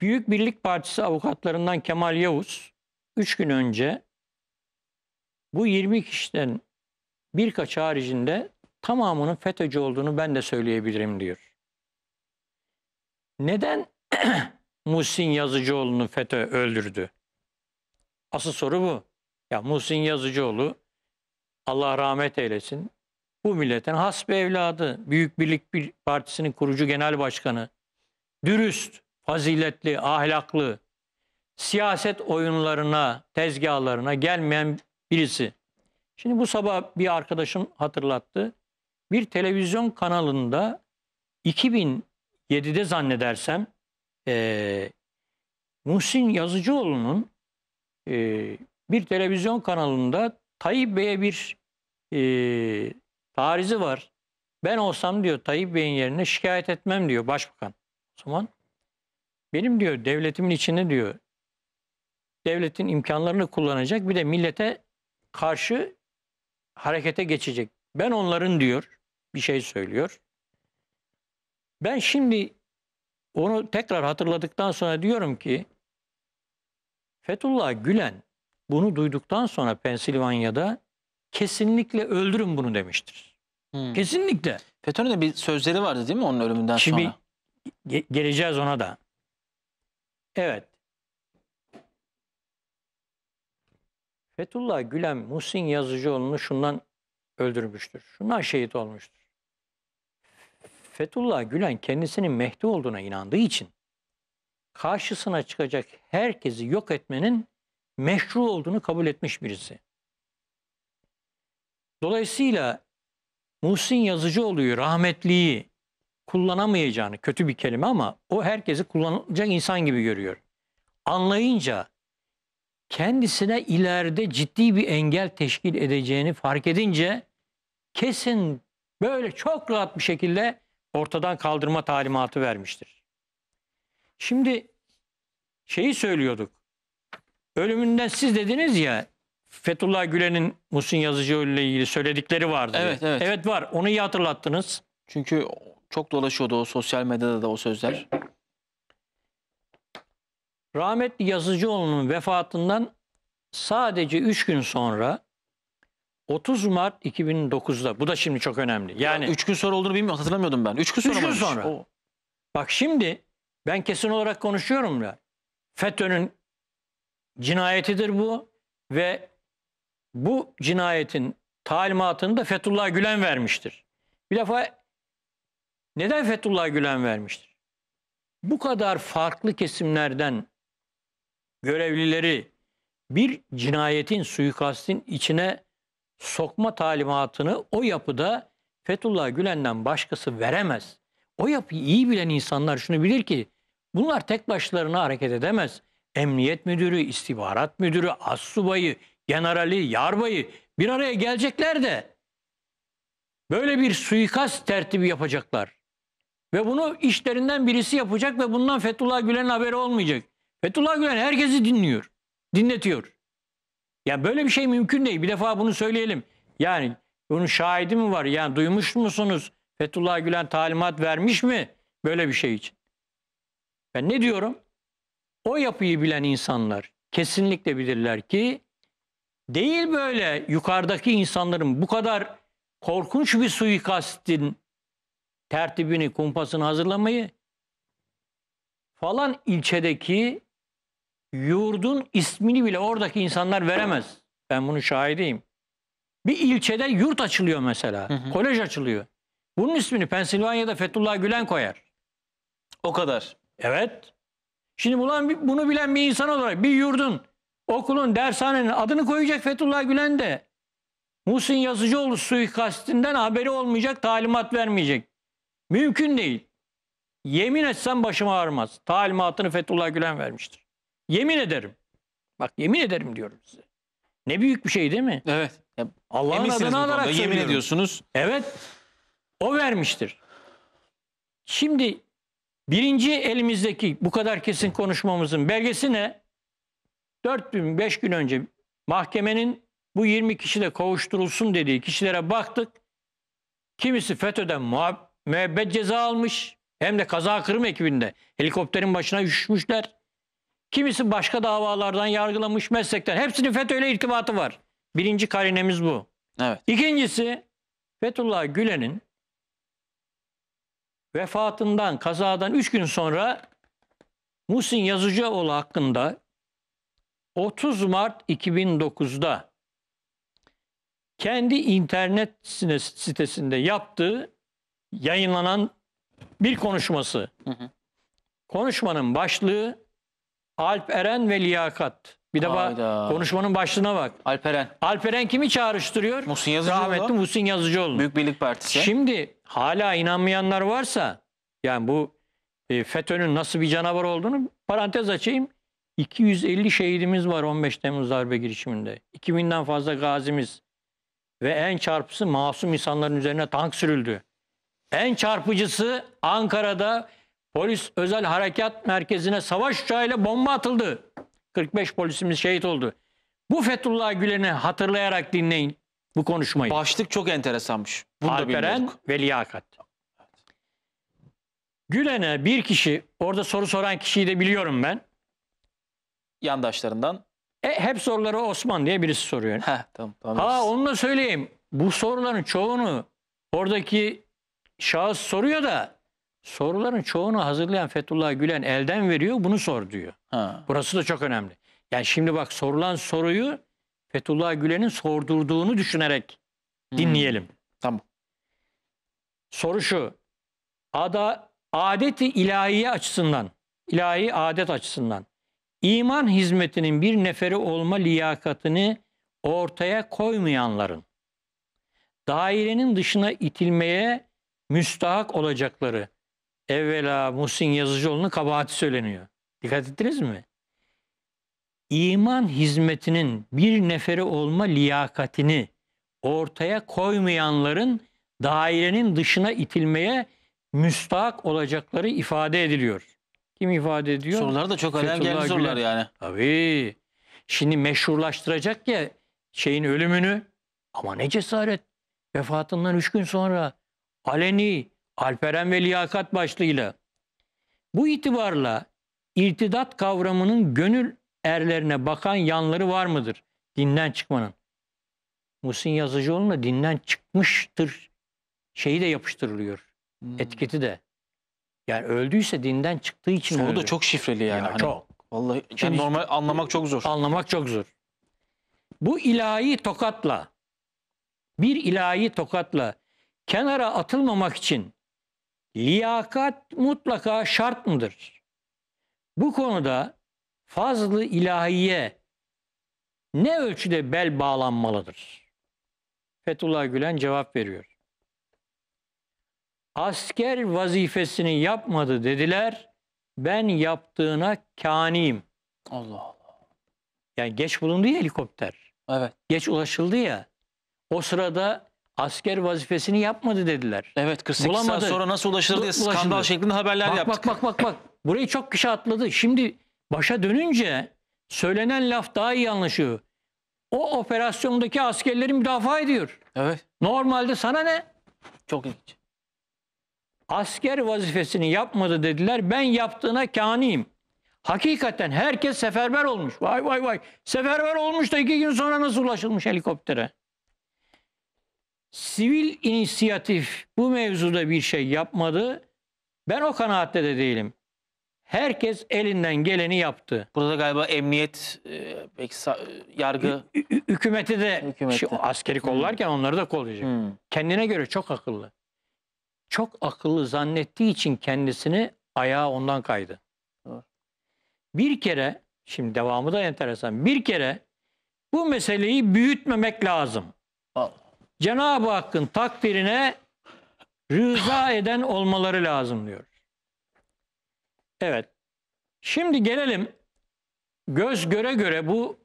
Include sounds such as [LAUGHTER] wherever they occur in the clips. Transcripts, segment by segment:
Büyük Birlik Partisi avukatlarından Kemal Yavuz 3 gün önce bu 20 kişiden birkaç haricinde tamamının FETÖ'cü olduğunu ben de söyleyebilirim diyor. Neden [CLEARS THROAT] Muhsin Yazıcıoğlu'nu FETÖ öldürdü? Asıl soru bu. Ya Muhsin Yazıcıoğlu Allah rahmet eylesin. Bu milletin bir evladı, Büyük Birlik Partisi'nin kurucu genel başkanı, dürüst, faziletli, ahlaklı, siyaset oyunlarına, tezgahlarına gelmeyen birisi. Şimdi bu sabah bir arkadaşım hatırlattı. Bir televizyon kanalında 2007'de zannedersem e, Muhsin Yazıcıoğlu'nun e, bir televizyon kanalında Tayyip Bey'e bir e, tarizi var. Ben olsam diyor Tayyip Bey'in yerine şikayet etmem diyor başbakan. O zaman benim diyor devletimin içinde diyor devletin imkanlarını kullanacak bir de millete karşı harekete geçecek. Ben onların diyor bir şey söylüyor. Ben şimdi onu tekrar hatırladıktan sonra diyorum ki Fethullah Gülen bunu duyduktan sonra Pensilvanya'da kesinlikle öldürün bunu demiştir. Hmm. Kesinlikle. FETÖ'nün de bir sözleri vardı değil mi onun ölümünden Şimdi, sonra? Ge geleceğiz ona da. Evet. Fethullah Gülen Muhsin Yazıcıoğlu'nu şundan öldürmüştür. Şundan şehit olmuştur. Fethullah Gülen kendisinin Mehdi olduğuna inandığı için karşısına çıkacak herkesi yok etmenin meşru olduğunu kabul etmiş birisi. Dolayısıyla Muhsin Yazıcıoğlu'yu, rahmetliyi kullanamayacağını, kötü bir kelime ama o herkesi kullanacak insan gibi görüyor. Anlayınca kendisine ileride ciddi bir engel teşkil edeceğini fark edince kesin böyle çok rahat bir şekilde ortadan kaldırma talimatı vermiştir. Şimdi şeyi söylüyorduk. Ölümünden siz dediniz ya Fethullah Gülen'in Muhsin Yazıcı ile ilgili söyledikleri vardı. Evet, evet. Evet var. Onu iyi hatırlattınız. Çünkü çok dolaşıyordu o sosyal medyada da o sözler. Rahmetli Yazıcıoğlu'nun vefatından sadece 3 gün sonra 30 Mart 2009'da bu da şimdi çok önemli. Yani 3 gün sonra olduğunu bilmiyorum hatırlamıyordum ben. 3 gün sonra. 3 gün sonra. O. Bak şimdi ben kesin olarak konuşuyorum ya. FETÖ'nün cinayetidir bu ve bu cinayetin talimatını da Fethullah Gülen vermiştir. Bir defa neden Fethullah Gülen vermiştir? Bu kadar farklı kesimlerden görevlileri bir cinayetin, suikastin içine sokma talimatını o yapıda Fethullah Gülen'den başkası veremez. O yapıyı iyi bilen insanlar şunu bilir ki bunlar tek başlarına hareket edemez. Emniyet müdürü, istihbarat müdürü, as subayı, generali, yarbayı bir araya gelecekler de böyle bir suikast tertibi yapacaklar. Ve bunu işlerinden birisi yapacak ve bundan Fethullah Gülen'in haberi olmayacak. Fethullah Gülen herkesi dinliyor. Dinletiyor. Yani böyle bir şey mümkün değil. Bir defa bunu söyleyelim. Yani bunun şahidi mi var? Yani duymuş musunuz? Fethullah Gülen talimat vermiş mi böyle bir şey için? Ben ne diyorum? O yapıyı bilen insanlar kesinlikle bilirler ki değil böyle yukarıdaki insanların bu kadar korkunç bir suikastin tertibini, kumpasını hazırlamayı falan ilçedeki yurdun ismini bile oradaki insanlar veremez. Ben bunu şahidiyim. Bir ilçede yurt açılıyor mesela. Hı hı. Kolej açılıyor. Bunun ismini Pensilvanya'da Fethullah Gülen koyar. O kadar. Evet. Şimdi bulan, bunu bilen bir insan olarak bir yurdun, okulun, dershanenin adını koyacak Fethullah Gülen de Muhsin Yazıcıoğlu suikastinden haberi olmayacak, talimat vermeyecek. Mümkün değil. Yemin etsem başım ağrımaz. Talimatını Fethullah Gülen vermiştir. Yemin ederim. Bak yemin ederim diyorum size. Ne büyük bir şey değil mi? Evet. Allah'ın adını alarak yemin ediyorsunuz. Evet. O vermiştir. Şimdi birinci elimizdeki bu kadar kesin konuşmamızın belgesi ne? 4 gün, 5 gün önce mahkemenin bu 20 kişi de kavuşturulsun dediği kişilere baktık. Kimisi FETÖ'den muhab müebbet ceza almış. Hem de kaza kırım ekibinde. Helikopterin başına üşüşmüşler. Kimisi başka davalardan yargılamış meslekten. Hepsinin FETÖ'yle irtibatı var. Birinci karinemiz bu. Evet. İkincisi Fethullah Gülen'in vefatından, kazadan 3 gün sonra Musin Yazıcıoğlu hakkında 30 Mart 2009'da kendi internet sitesinde yaptığı yayınlanan bir konuşması. Hı hı. Konuşmanın başlığı Alp Eren ve Liyakat. Bir de bak konuşmanın başlığına bak. Alp Eren. Alp Eren kimi çağrıştırıyor? Muhsin Yazıcıoğlu. Rahmetli Muhsin Yazıcıoğlu. Büyük Birlik Partisi. Şimdi hala inanmayanlar varsa yani bu e, FETÖ'nün nasıl bir canavar olduğunu parantez açayım. 250 şehidimiz var 15 Temmuz darbe girişiminde. 2000'den fazla gazimiz ve en çarpısı masum insanların üzerine tank sürüldü. En çarpıcısı Ankara'da polis özel harekat merkezine savaş uçağıyla bomba atıldı. 45 polisimiz şehit oldu. Bu Fethullah Gülen'i hatırlayarak dinleyin bu konuşmayı. Başlık çok enteresanmış. Alperen Veliakat. Gülen'e bir kişi, orada soru soran kişiyi de biliyorum ben. Yandaşlarından. E, hep soruları Osman diye birisi soruyor. Heh, tamam, tamam. Ha onu da söyleyeyim. Bu soruların çoğunu oradaki şahıs soruyor da soruların çoğunu hazırlayan Fethullah Gülen elden veriyor bunu sor diyor. Ha. Burası da çok önemli. Yani şimdi bak sorulan soruyu Fethullah Gülen'in sordurduğunu düşünerek hmm. dinleyelim. Hmm. Tamam. Soru şu. Ada, adeti ilahiye açısından, ilahi adet açısından iman hizmetinin bir neferi olma liyakatını ortaya koymayanların dairenin dışına itilmeye müstahak olacakları evvela Muhsin Yazıcıoğlu'nun kabahati söyleniyor. Dikkat ettiniz mi? İman hizmetinin bir neferi olma liyakatini ortaya koymayanların dairenin dışına itilmeye müstahak olacakları ifade ediliyor. Kim ifade ediyor? Sorular da çok alem geldi sorular yani. Tabii. Şimdi meşrulaştıracak ya şeyin ölümünü. Ama ne cesaret. Vefatından üç gün sonra aleni, alperen ve liyakat başlığıyla. Bu itibarla irtidat kavramının gönül erlerine bakan yanları var mıdır dinden çıkmanın? Muhsin Yazıcıoğlu'na dinden çıkmıştır şeyi de yapıştırılıyor. Hmm. Etiketi de. Yani öldüyse dinden çıktığı için O da çok şifreli yani. Ya, hani, çok. Vallahi yani normal anlamak çok zor. Anlamak çok zor. Bu ilahi tokatla bir ilahi tokatla kenara atılmamak için liyakat mutlaka şart mıdır? Bu konuda fazlı ilahiye ne ölçüde bel bağlanmalıdır? Fethullah Gülen cevap veriyor. Asker vazifesini yapmadı dediler. Ben yaptığına kaniyim. Allah Allah. Yani geç bulundu ya helikopter. Evet. Geç ulaşıldı ya. O sırada asker vazifesini yapmadı dediler. Evet 48 Bulamadı. saat sonra nasıl ulaşılır diye skandal ulaşıldı. şeklinde haberler bak, yaptık. Bak bak bak bak. Burayı çok kişi atladı. Şimdi başa dönünce söylenen laf daha iyi anlaşıyor. O operasyondaki askerleri müdafaa ediyor. Evet. Normalde sana ne? Çok ilginç. Asker vazifesini yapmadı dediler. Ben yaptığına kaniyim. Hakikaten herkes seferber olmuş. Vay vay vay. Seferber olmuş da iki gün sonra nasıl ulaşılmış helikoptere? sivil inisiyatif bu mevzuda bir şey yapmadı. Ben o kanaatte de değilim. Herkes elinden geleni yaptı. Burada da galiba emniyet, e, e yargı... Hü- hükümeti de hükümeti. Şey, askeri hmm. kollarken hmm. onları da kollayacak. Hmm. Kendine göre çok akıllı. Çok akıllı zannettiği için kendisini ayağı ondan kaydı. Doğru. Bir kere, şimdi devamı da enteresan. Bir kere bu meseleyi büyütmemek lazım. Cenab-ı Hakk'ın takdirine rıza eden olmaları lazım diyor. Evet. Şimdi gelelim göz göre göre bu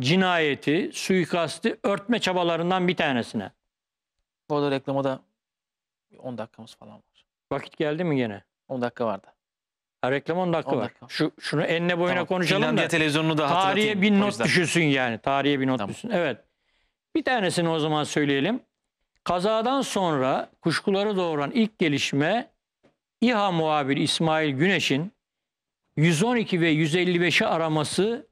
cinayeti, suikastı örtme çabalarından bir tanesine. Bu arada reklamada 10 dakikamız falan var. Vakit geldi mi gene? 10 dakika vardı. Ha, reklam 10 dakika 10 var. Şu, şunu enine boyuna tamam. konuşalım Finlandiya da. televizyonunu da tarihe hatırlatayım. Tarihe bir not düşünsün yani. Tarihe bir not tamam. düşsün. Evet. Bir tanesini o zaman söyleyelim. Kazadan sonra kuşkuları doğuran ilk gelişme İHA muhabir İsmail Güneş'in 112 ve 155'i araması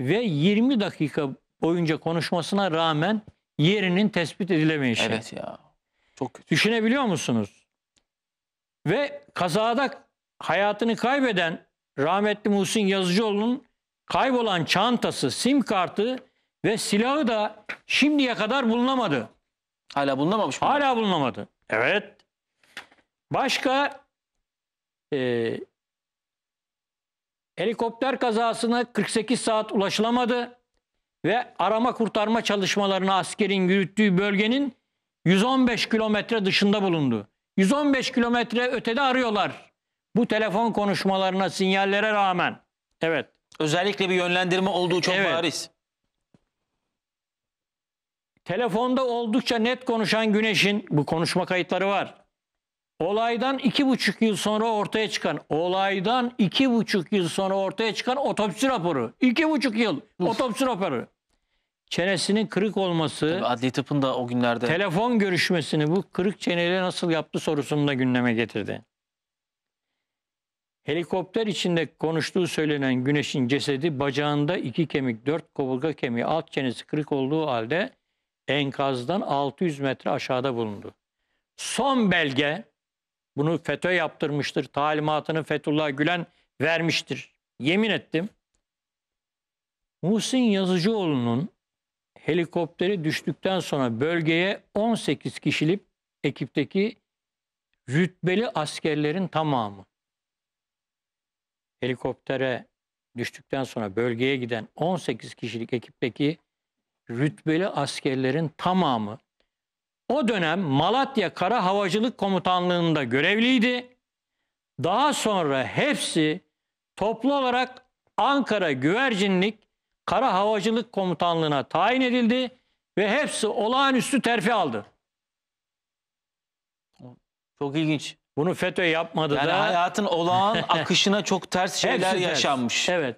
ve 20 dakika boyunca konuşmasına rağmen yerinin tespit edilemeyişi. Evet ya. Çok kötü. Düşünebiliyor musunuz? Ve kazada hayatını kaybeden rahmetli Muhsin Yazıcıoğlu'nun kaybolan çantası, sim kartı ve silahı da şimdiye kadar bulunamadı. Hala bulunamamış mı? Hala bulunamadı. Evet. Başka e, helikopter kazasına 48 saat ulaşılamadı ve arama kurtarma çalışmalarını askerin yürüttüğü bölgenin 115 kilometre dışında bulundu. 115 kilometre ötede arıyorlar. Bu telefon konuşmalarına, sinyallere rağmen. Evet. Özellikle bir yönlendirme olduğu çok evet. bariz. Telefonda oldukça net konuşan Güneş'in bu konuşma kayıtları var. Olaydan iki buçuk yıl sonra ortaya çıkan, olaydan iki buçuk yıl sonra ortaya çıkan otopsi raporu. İki buçuk yıl Uf. otopsi raporu. Çenesinin kırık olması. Tabii adli tıpın da o günlerde. Telefon görüşmesini bu kırık çeneyle nasıl yaptı sorusunu da gündeme getirdi. Helikopter içinde konuştuğu söylenen Güneş'in cesedi bacağında iki kemik, dört kovulga kemiği, alt çenesi kırık olduğu halde enkazdan 600 metre aşağıda bulundu. Son belge bunu FETÖ yaptırmıştır. Talimatını Fethullah Gülen vermiştir. Yemin ettim. Muhsin Yazıcıoğlu'nun helikopteri düştükten sonra bölgeye 18 kişilik ekipteki rütbeli askerlerin tamamı helikoptere düştükten sonra bölgeye giden 18 kişilik ekipteki rütbeli askerlerin tamamı o dönem Malatya Kara Havacılık Komutanlığı'nda görevliydi. Daha sonra hepsi toplu olarak Ankara Güvercinlik Kara Havacılık Komutanlığı'na tayin edildi ve hepsi olağanüstü terfi aldı. Çok ilginç. Bunu FETÖ yapmadı yani da. hayatın olağan [LAUGHS] akışına çok ters şeyler yaşanmış. Evet.